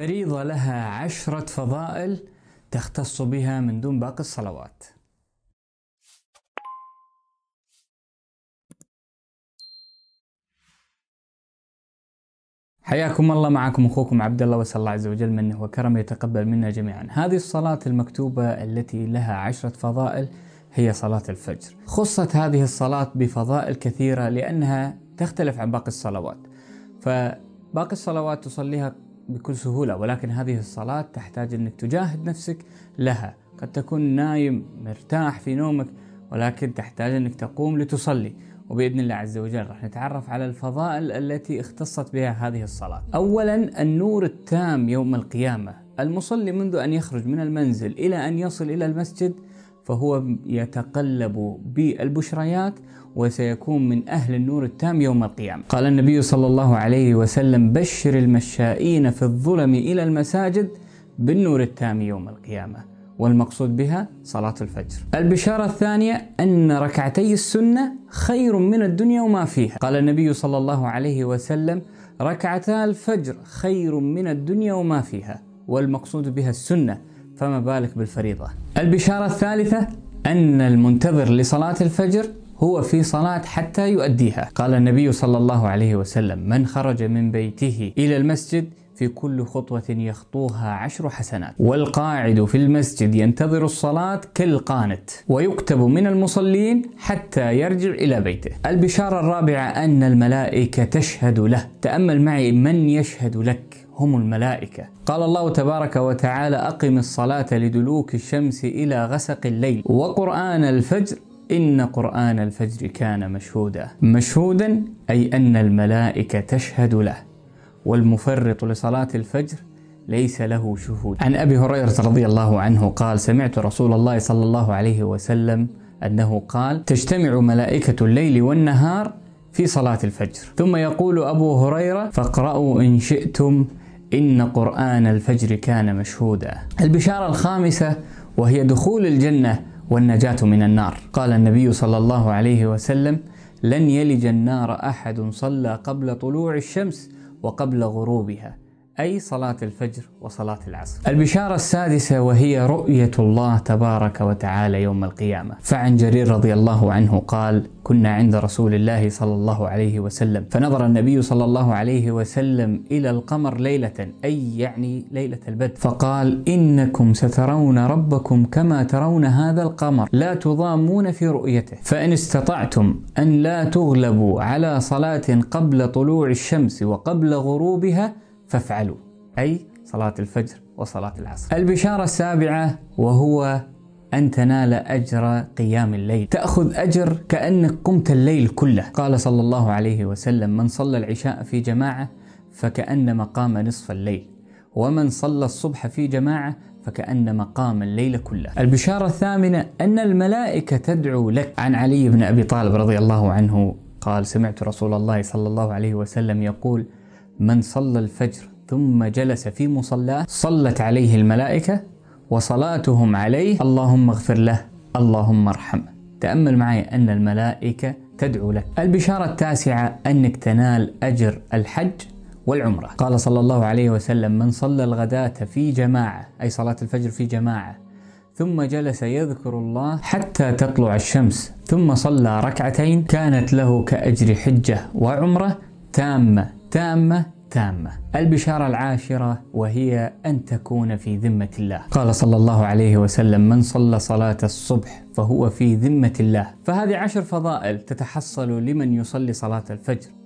فريضة لها عشرة فضائل تختص بها من دون باقي الصلوات حياكم الله معكم اخوكم عبد الله واسال الله عز وجل منه وكرمه يتقبل منا جميعا. هذه الصلاة المكتوبة التي لها عشرة فضائل هي صلاة الفجر. خصت هذه الصلاة بفضائل كثيرة لأنها تختلف عن باقي الصلوات. فباقي الصلوات تصليها بكل سهولة ولكن هذه الصلاة تحتاج أنك تجاهد نفسك لها قد تكون نايم مرتاح في نومك ولكن تحتاج أنك تقوم لتصلي وبإذن الله عز وجل راح نتعرف على الفضائل التي اختصت بها هذه الصلاة أولا النور التام يوم القيامة المصلي منذ أن يخرج من المنزل إلى أن يصل إلى المسجد فهو يتقلب بالبشريات وسيكون من أهل النور التام يوم القيامة قال النبي صلى الله عليه وسلم بشر المشائين في الظلم إلى المساجد بالنور التام يوم القيامة والمقصود بها صلاة الفجر البشارة الثانية أن ركعتي السنة خير من الدنيا وما فيها قال النبي صلى الله عليه وسلم ركعتا الفجر خير من الدنيا وما فيها والمقصود بها السنة فما بالك بالفريضة البشارة الثالثة أن المنتظر لصلاة الفجر هو في صلاة حتى يؤديها قال النبي صلى الله عليه وسلم من خرج من بيته إلى المسجد في كل خطوة يخطوها عشر حسنات والقاعد في المسجد ينتظر الصلاة كالقانت ويكتب من المصلين حتى يرجع إلى بيته البشارة الرابعة أن الملائكة تشهد له تأمل معي من يشهد لك هم الملائكة قال الله تبارك وتعالى أقم الصلاة لدلوك الشمس إلى غسق الليل وقرآن الفجر إن قرآن الفجر كان مشهودا مشهودا أي أن الملائكة تشهد له والمفرط لصلاة الفجر ليس له شهود. عن ابي هريره رضي الله عنه قال: سمعت رسول الله صلى الله عليه وسلم انه قال: تجتمع ملائكه الليل والنهار في صلاه الفجر. ثم يقول ابو هريره: فاقرأوا ان شئتم ان قران الفجر كان مشهودا. البشاره الخامسه وهي دخول الجنه والنجاه من النار. قال النبي صلى الله عليه وسلم: لن يلج النار احد صلى قبل طلوع الشمس وقبل غروبها أي صلاة الفجر وصلاة العصر. البشارة السادسة وهي رؤية الله تبارك وتعالى يوم القيامة. فعن جرير رضي الله عنه قال: كنا عند رسول الله صلى الله عليه وسلم، فنظر النبي صلى الله عليه وسلم إلى القمر ليلة، أي يعني ليلة البدر، فقال: إنكم سترون ربكم كما ترون هذا القمر، لا تضامون في رؤيته، فإن استطعتم أن لا تغلبوا على صلاة قبل طلوع الشمس وقبل غروبها فافعلوا أي صلاة الفجر وصلاة العصر البشارة السابعة وهو أن تنال أجر قيام الليل تأخذ أجر كأنك قمت الليل كله قال صلى الله عليه وسلم من صلى العشاء في جماعة فكأنما قام نصف الليل ومن صلى الصبح في جماعة فكأنما قام الليل كله البشارة الثامنة أن الملائكة تدعو لك عن علي بن أبي طالب رضي الله عنه قال سمعت رسول الله صلى الله عليه وسلم يقول من صلى الفجر ثم جلس في مصلاه صلت عليه الملائكة وصلاتهم عليه اللهم اغفر له اللهم ارحمه تأمل معي أن الملائكة تدعو لك البشارة التاسعة أنك تنال أجر الحج والعمرة قال صلى الله عليه وسلم من صلى الغداة في جماعة أي صلاة الفجر في جماعة ثم جلس يذكر الله حتى تطلع الشمس ثم صلى ركعتين كانت له كأجر حجة وعمرة تامة تامة تامة البشارة العاشرة وهي أن تكون في ذمة الله قال صلى الله عليه وسلم من صلى صلاة الصبح فهو في ذمة الله فهذه عشر فضائل تتحصل لمن يصلي صلاة الفجر